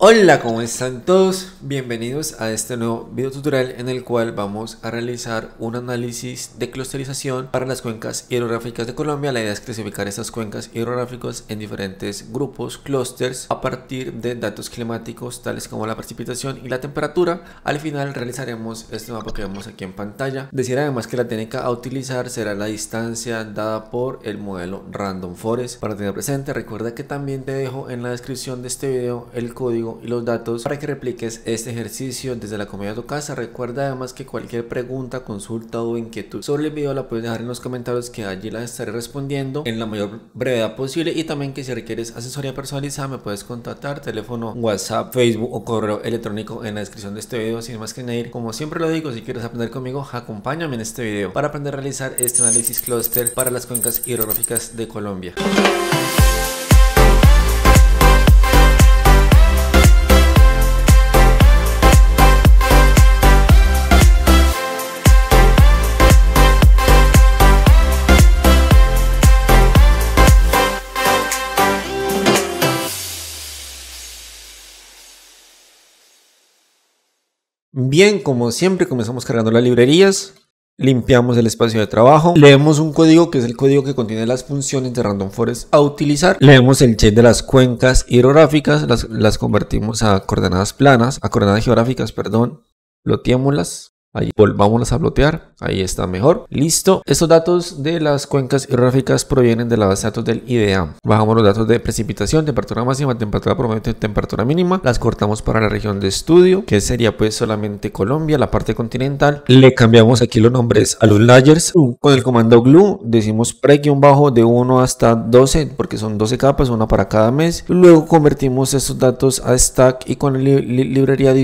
Hola, ¿cómo están todos? Bienvenidos a este nuevo video tutorial en el cual vamos a realizar un análisis de clusterización para las cuencas hidrográficas de Colombia. La idea es clasificar estas cuencas hidrográficas en diferentes grupos, clusters, a partir de datos climáticos tales como la precipitación y la temperatura. Al final realizaremos este mapa que vemos aquí en pantalla. Decir además que la técnica a utilizar será la distancia dada por el modelo Random Forest. Para tener presente, recuerda que también te dejo en la descripción de este video el código y los datos para que repliques este ejercicio desde la comida de tu casa. Recuerda además que cualquier pregunta, consulta o inquietud sobre el video la puedes dejar en los comentarios que allí las estaré respondiendo en la mayor brevedad posible y también que si requieres asesoría personalizada me puedes contactar, teléfono, WhatsApp, Facebook o correo electrónico en la descripción de este video sin más que añadir. Como siempre lo digo, si quieres aprender conmigo, acompáñame en este video para aprender a realizar este análisis clúster para las cuencas hidrográficas de Colombia. Bien, como siempre, comenzamos cargando las librerías, limpiamos el espacio de trabajo, leemos un código que es el código que contiene las funciones de Random Forest a utilizar, leemos el check de las cuencas hidrográficas, las, convertimos a coordenadas planas, a coordenadas geográficas, perdón, las. Ahí volvámonos a bloquear. ahí está mejor. Listo, estos datos de las cuencas hidrográficas provienen de la base de datos del IDEAM. Bajamos los datos de precipitación, temperatura máxima, temperatura promedio y temperatura mínima. Las cortamos para la región de estudio, que sería pues solamente Colombia, la parte continental. Le cambiamos aquí los nombres a los layers. Uh, con el comando glue decimos pre-bajo de 1 hasta 12, porque son 12 capas, una para cada mes. Luego convertimos estos datos a stack y con el li librería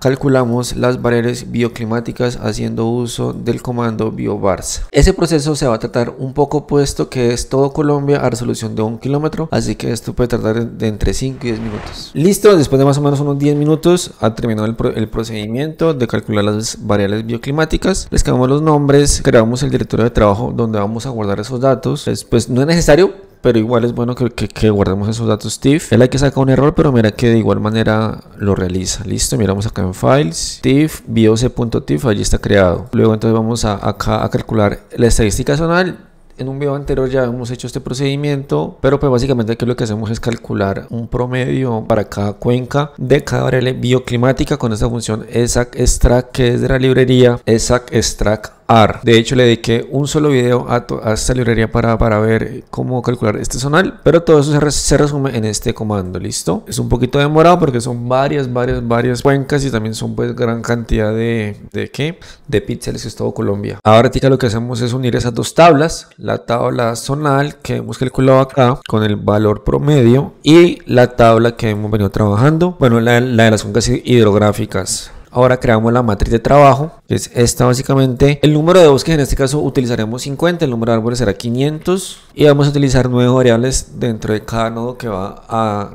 calculamos las barreras bioclimáticas haciendo uso del comando BioBars. Ese proceso se va a tratar un poco puesto que es todo Colombia a resolución de un kilómetro, así que esto puede tardar de entre 5 y 10 minutos. Listo, después de más o menos unos 10 minutos ha terminado el, procedimiento de calcular las variables bioclimáticas, les cambiamos los nombres, creamos el directorio de trabajo donde vamos a guardar esos datos. Después no es necesario pero igual es bueno que, guardemos esos datos TIFF. Él hay que saca un error, pero mira que de igual manera lo realiza. Listo, miramos acá en Files, TIFF, bioc.tif, allí está creado. Luego entonces vamos a, acá a calcular la estadística zonal. En un video anterior ya hemos hecho este procedimiento, pero pues básicamente aquí lo que hacemos es calcular un promedio para cada cuenca de cada variable bioclimática con esta función exact extract que es de la librería exact extract de hecho, le dediqué un solo video a, esta librería para, para, ver cómo calcular este zonal, pero todo eso se, resume en este comando, ¿listo? Es un poquito demorado porque son varias, varias, varias cuencas y también son pues gran cantidad de, ¿de qué? De píxeles que todo Colombia. Ahora, tica, lo que hacemos es unir esas dos tablas, la tabla zonal que hemos calculado acá con el valor promedio y la tabla que hemos venido trabajando, bueno, la, la de las cuencas hidrográficas. Ahora creamos la matriz de trabajo, que es esta básicamente. El número de bosques, en este caso utilizaremos 50, el número de árboles será 500 y vamos a utilizar nueve variables dentro de cada nodo que va a,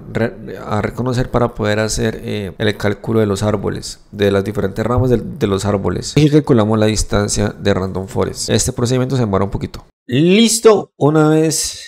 reconocer para poder hacer eh, el cálculo de los árboles, de las diferentes ramas de, los árboles. Y calculamos la distancia de Random Forest. Este procedimiento se demora un poquito. Listo, una vez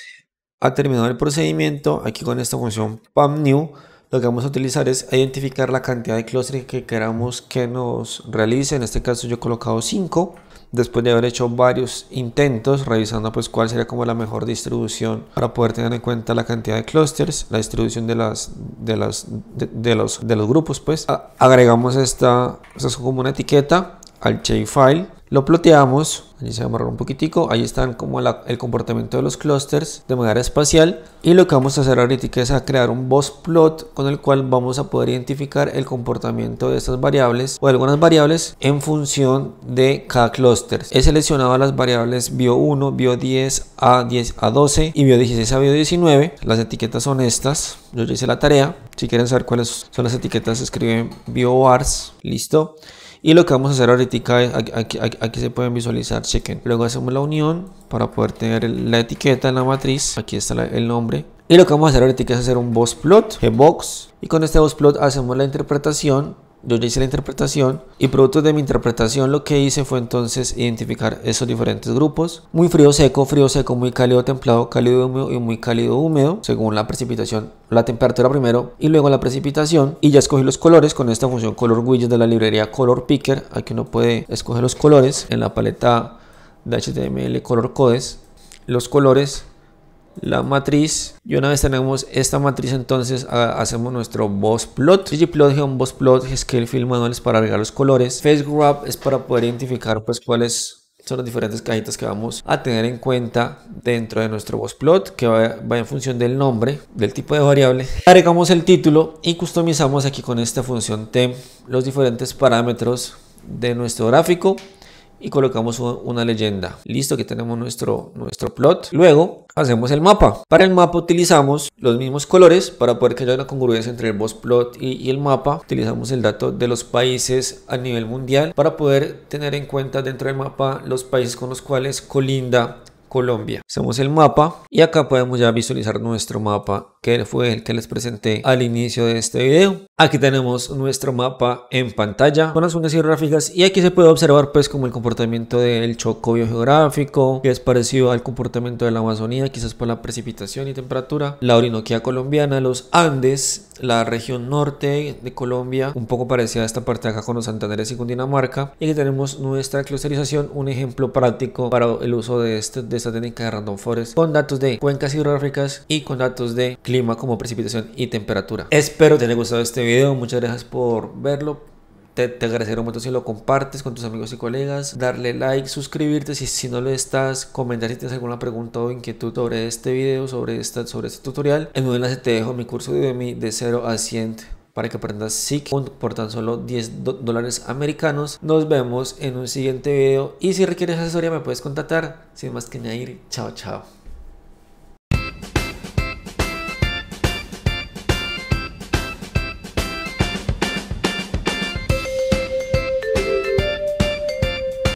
ha terminado el procedimiento, aquí con esta función PAMNew, lo que vamos a utilizar es identificar la cantidad de clústeres que queramos que nos realice. En este caso yo he colocado 5 después de haber hecho varios intentos revisando pues cuál sería como la mejor distribución para poder tener en cuenta la cantidad de clusters la distribución de las de las de, los de los grupos pues agregamos esta, es como una etiqueta al file. Lo ploteamos, allí se va un poquitico, ahí están como el comportamiento de los clusters de manera espacial y lo que vamos a hacer ahorita es a crear un boss plot con el cual vamos a poder identificar el comportamiento de estas variables o de algunas variables en función de cada clúster. He seleccionado las variables bio1, bio10, a10, a12 y bio16 a bio19. Las etiquetas son estas, yo ya hice la tarea. Si quieren saber cuáles son las etiquetas escriben bioars, listo. Y lo que vamos a hacer ahorita, es, aquí, se pueden visualizar, chequen. Luego hacemos la unión para poder tener la etiqueta en la matriz. Aquí está el nombre. Y lo que vamos a hacer ahorita es hacer un box plot, box. Y con este box plot hacemos la interpretación yo ya hice la interpretación y producto de mi interpretación lo que hice fue entonces identificar esos diferentes grupos. Muy frío seco, frío seco, muy cálido templado, cálido húmedo y muy cálido húmedo, según la precipitación, la temperatura primero y luego la precipitación. Y ya escogí los colores con esta función color widget de la librería color picker. Aquí uno puede escoger los colores en la paleta de HTML color codes. Los colores la matriz y una vez tenemos esta matriz entonces ah, hacemos nuestro boss plot ggplot es un boss plot scale fill es para agregar los colores face grab es para poder identificar pues cuáles son las diferentes cajitas que vamos a tener en cuenta dentro de nuestro boss plot que va, va en función del nombre del tipo de variable agregamos el título y customizamos aquí con esta función tem los diferentes parámetros de nuestro gráfico y colocamos una leyenda. Listo, que tenemos nuestro, nuestro plot. Luego hacemos el mapa. Para el mapa utilizamos los mismos colores para poder que haya una congruencia entre el boss plot y, y el mapa. Utilizamos el dato de los países a nivel mundial para poder tener en cuenta dentro del mapa los países con los cuales colinda Colombia. Hacemos el mapa y acá podemos ya visualizar nuestro mapa que fue el que les presenté al inicio de este video. Aquí tenemos nuestro mapa en pantalla con las unas geográficas y aquí se puede observar pues como el comportamiento del choco biogeográfico que es parecido al comportamiento de la Amazonía quizás por la precipitación y temperatura, la Orinoquía colombiana, los Andes la región norte de Colombia, un poco parecida a esta parte de acá con los Santanderes y Dinamarca. Y aquí tenemos nuestra clusterización, un ejemplo práctico para el uso este, de, esta técnica de Random Forest con datos de cuencas hidrográficas y con datos de clima como precipitación y temperatura. Espero te haya gustado este video, muchas gracias por verlo. Te, te agradeceré un montón si lo compartes con tus amigos y colegas, darle like, suscribirte si, si no lo estás, comentar si tienes alguna pregunta o inquietud sobre este video, sobre, esta, sobre este tutorial. En un enlace te dejo mi curso de Udemy de 0 a 100 para que aprendas SIC por tan solo 10 dólares americanos. Nos vemos en un siguiente video y si requieres asesoría me puedes contactar. Sin más que añadir, chao chao.